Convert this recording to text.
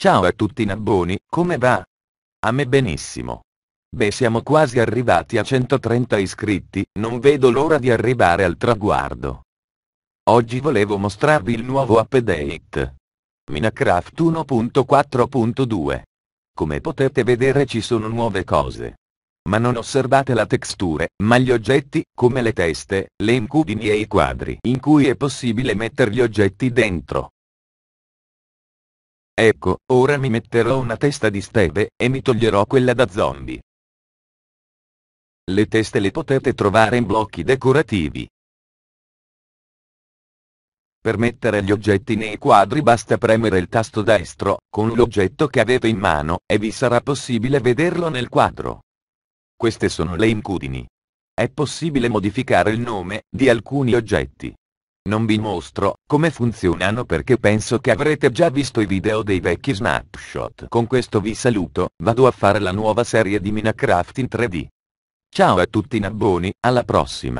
Ciao a tutti Nabboni, come va? A me benissimo. Beh siamo quasi arrivati a 130 iscritti, non vedo l'ora di arrivare al traguardo. Oggi volevo mostrarvi il nuovo update. Minecraft 1.4.2. Come potete vedere ci sono nuove cose. Ma non osservate la texture, ma gli oggetti, come le teste, le incudini e i quadri in cui è possibile mettere gli oggetti dentro. Ecco, ora mi metterò una testa di steve, e mi toglierò quella da zombie. Le teste le potete trovare in blocchi decorativi. Per mettere gli oggetti nei quadri basta premere il tasto destro, con l'oggetto che avete in mano, e vi sarà possibile vederlo nel quadro. Queste sono le incudini. È possibile modificare il nome, di alcuni oggetti. Non vi mostro come funzionano perché penso che avrete già visto i video dei vecchi snapshot. Con questo vi saluto, vado a fare la nuova serie di Minecraft in 3D. Ciao a tutti nabboni, alla prossima!